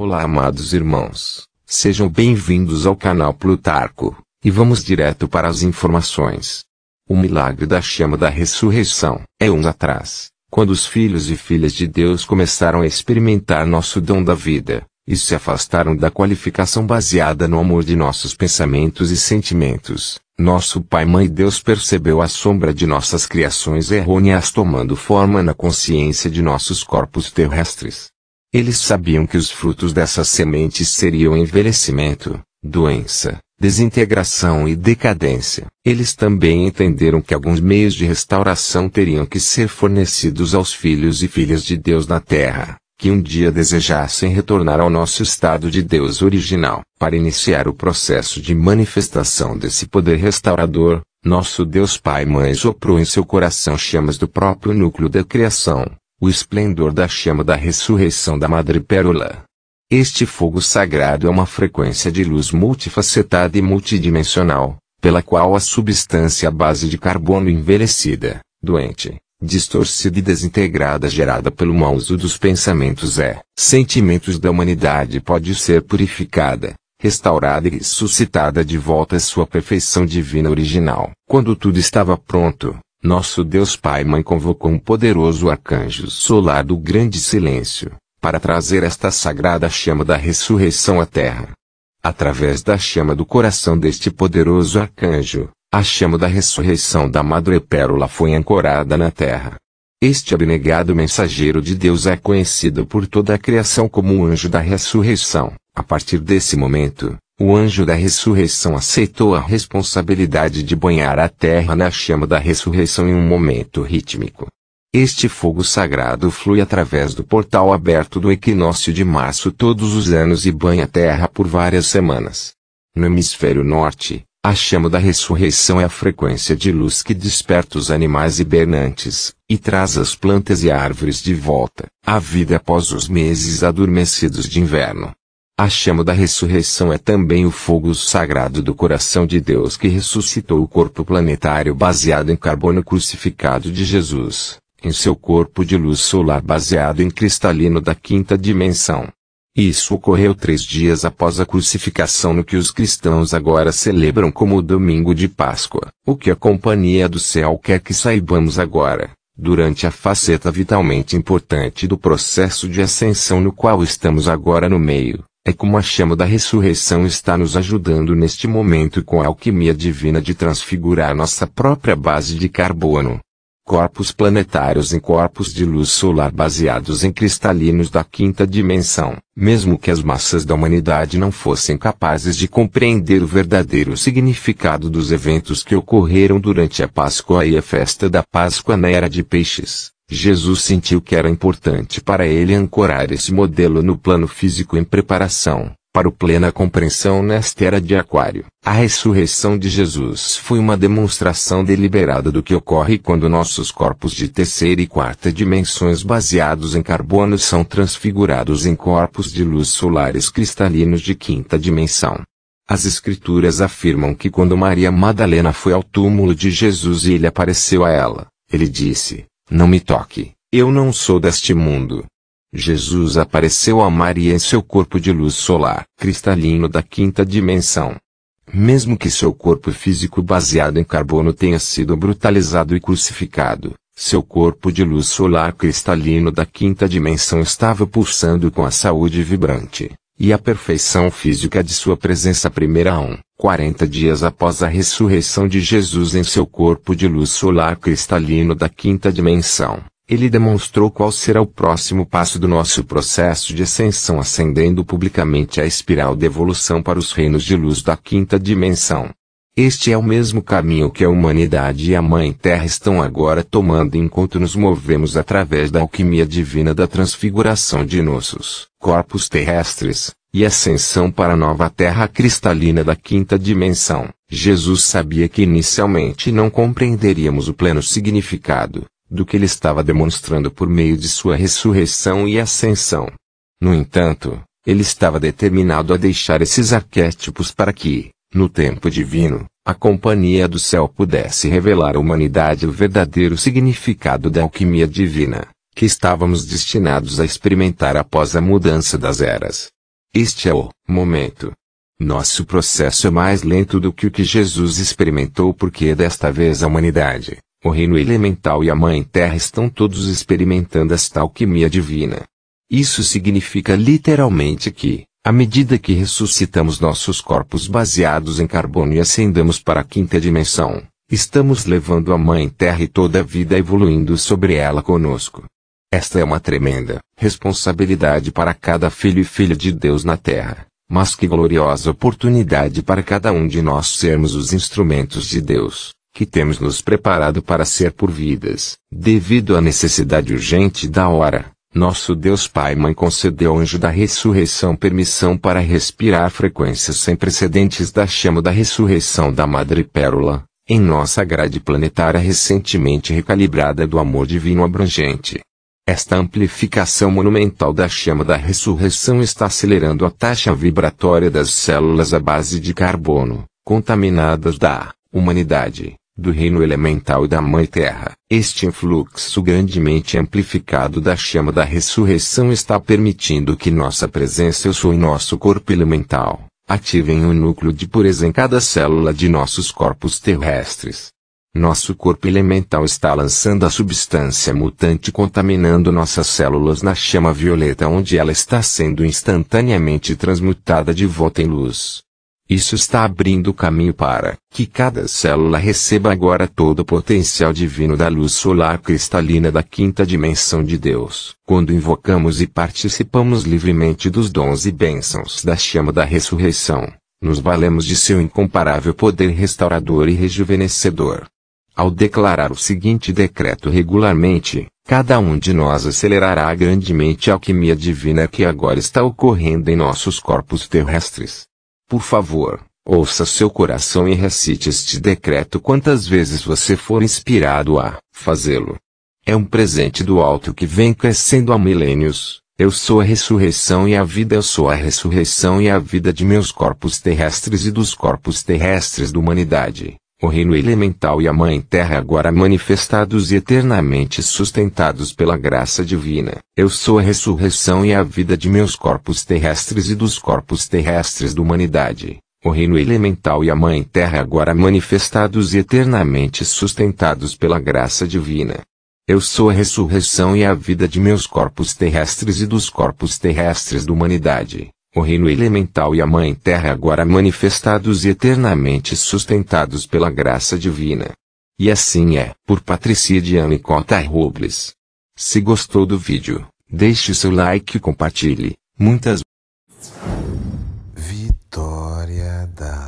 Olá, amados irmãos, sejam bem-vindos ao canal Plutarco, e vamos direto para as informações. O milagre da chama da ressurreição é uns atrás, quando os filhos e filhas de Deus começaram a experimentar nosso dom da vida, e se afastaram da qualificação baseada no amor de nossos pensamentos e sentimentos, nosso Pai Mãe Deus percebeu a sombra de nossas criações errôneas tomando forma na consciência de nossos corpos terrestres. Eles sabiam que os frutos dessas sementes seriam envelhecimento, doença, desintegração e decadência. Eles também entenderam que alguns meios de restauração teriam que ser fornecidos aos filhos e filhas de Deus na terra, que um dia desejassem retornar ao nosso estado de Deus original. Para iniciar o processo de manifestação desse poder restaurador, nosso Deus Pai Mãe soprou em seu coração chamas do próprio núcleo da criação, o esplendor da chama da ressurreição da Madre Pérola. Este fogo sagrado é uma frequência de luz multifacetada e multidimensional, pela qual a substância à base de carbono envelhecida, doente, distorcida e desintegrada gerada pelo mau uso dos pensamentos e sentimentos da humanidade pode ser purificada, restaurada e ressuscitada de volta à sua perfeição divina original. Quando tudo estava pronto, nosso Deus Pai Mãe convocou um poderoso arcanjo solar do grande silêncio, para trazer esta sagrada chama da ressurreição à terra. Através da chama do coração deste poderoso arcanjo, a chama da ressurreição da Madre Pérola foi ancorada na terra. Este abnegado mensageiro de Deus é conhecido por toda a criação como o anjo da ressurreição. A partir desse momento, o anjo da ressurreição aceitou a responsabilidade de banhar a terra na chama da ressurreição em um momento rítmico. Este fogo sagrado flui através do portal aberto do equinócio de março todos os anos e banha a terra por várias semanas. No hemisfério norte, a chama da ressurreição é a frequência de luz que desperta os animais hibernantes e traz as plantas e árvores de volta à vida após os meses adormecidos de inverno. A chama da ressurreição é também o fogo sagrado do coração de Deus que ressuscitou o corpo planetário baseado em carbono crucificado de Jesus, em seu corpo de luz solar baseado em cristalino da quinta dimensão. Isso ocorreu três dias após a crucificação no que os cristãos agora celebram como o domingo de Páscoa. O que a Companhia do Céu quer que saibamos agora, durante a faceta vitalmente importante do processo de ascensão no qual estamos agora no meio, é como a chama da ressurreição está nos ajudando neste momento com a alquimia divina de transfigurar nossa própria base de carbono. Corpos planetários em corpos de luz solar baseados em cristalinos da quinta dimensão, mesmo que as massas da humanidade não fossem capazes de compreender o verdadeiro significado dos eventos que ocorreram durante a Páscoa e a festa da Páscoa na Era de Peixes Jesus sentiu que era importante para ele ancorar esse modelo no plano físico em preparação para o plena compreensão nesta era de Aquário. A ressurreição de Jesus foi uma demonstração deliberada do que ocorre quando nossos corpos de terceira e quarta dimensões baseados em carbono são transfigurados em corpos de luz solares cristalinos de quinta dimensão. As Escrituras afirmam que quando Maria Madalena foi ao túmulo de Jesus e ele apareceu a ela, ele disse: não me toque, eu não sou deste mundo. Jesus apareceu a Maria em seu corpo de luz solar, cristalino da quinta dimensão. Mesmo que seu corpo físico baseado em carbono tenha sido brutalizado e crucificado, seu corpo de luz solar cristalino da quinta dimensão estava pulsando com a saúde vibrante, e a perfeição física de sua presença primeira a um. 40 dias após a ressurreição de Jesus em seu corpo de luz solar cristalino da quinta dimensão, ele demonstrou qual será o próximo passo do nosso processo de ascensão ascendendo publicamente a espiral de evolução para os reinos de luz da quinta dimensão. Este é o mesmo caminho que a humanidade e a Mãe Terra estão agora tomando enquanto nos movemos através da alquimia divina da transfiguração de nossos corpos terrestres, e ascensão para a nova terra cristalina da quinta dimensão. Jesus sabia que inicialmente não compreenderíamos o pleno significado do que ele estava demonstrando por meio de sua ressurreição e ascensão. No entanto, ele estava determinado a deixar esses arquétipos para que, no tempo divino, a companhia do céu pudesse revelar à humanidade o verdadeiro significado da alquimia divina, que estávamos destinados a experimentar após a mudança das eras. Este é o momento. Nosso processo é mais lento do que o que Jesus experimentou, porque desta vez a humanidade, o reino elemental e a Mãe Terra estão todos experimentando esta alquimia divina. Isso significa literalmente que, à medida que ressuscitamos nossos corpos baseados em carbono e ascendamos para a quinta dimensão, estamos levando a Mãe Terra e toda a vida evoluindo sobre ela conosco. Esta é uma tremenda responsabilidade para cada filho e filha de Deus na terra, mas que gloriosa oportunidade para cada um de nós sermos os instrumentos de Deus, que temos nos preparado para ser por vidas. Devido à necessidade urgente da hora, nosso Deus Pai Mãe concedeu ao anjo da ressurreição permissão para respirar frequências sem precedentes da chama da ressurreição da Madre Pérola, em nossa grade planetária recentemente recalibrada do amor divino abrangente. Esta amplificação monumental da chama da ressurreição está acelerando a taxa vibratória das células à base de carbono, contaminadas da humanidade, do reino elemental e da Mãe Terra. Este influxo grandemente amplificado da chama da ressurreição está permitindo que nossa presença eu sou em nosso corpo elemental, ativem um núcleo de pureza em cada célula de nossos corpos terrestres. Nosso corpo elemental está lançando a substância mutante contaminando nossas células na chama violeta onde ela está sendo instantaneamente transmutada de volta em luz. Isso está abrindo caminho para que cada célula receba agora todo o potencial divino da luz solar cristalina da quinta dimensão de Deus. Quando invocamos e participamos livremente dos dons e bênçãos da chama da ressurreição, nos valemos de seu incomparável poder restaurador e rejuvenescedor. Ao declarar o seguinte decreto regularmente, cada um de nós acelerará grandemente a alquimia divina que agora está ocorrendo em nossos corpos terrestres. Por favor, ouça seu coração e recite este decreto quantas vezes você for inspirado a fazê-lo. É um presente do alto que vem crescendo há milênios. Eu sou a ressurreição e a vida, eu sou a ressurreição e a vida de meus corpos terrestres e dos corpos terrestres da humanidade o reino elemental e a Mãe Terra agora manifestados e eternamente sustentados pela graça divina. Eu sou a ressurreição e a vida de meus corpos terrestres e dos corpos terrestres da humanidade. O reino elemental e a Mãe Terra agora manifestados e eternamente sustentados pela graça divina. Eu sou a ressurreição e a vida de meus corpos terrestres e dos corpos terrestres da humanidade. O reino elemental e a mãe terra agora manifestados e eternamente sustentados pela graça divina. E assim é, por Patricia de Nicota Robles. Se gostou do vídeo, deixe seu like e compartilhe. Muitas Vitória da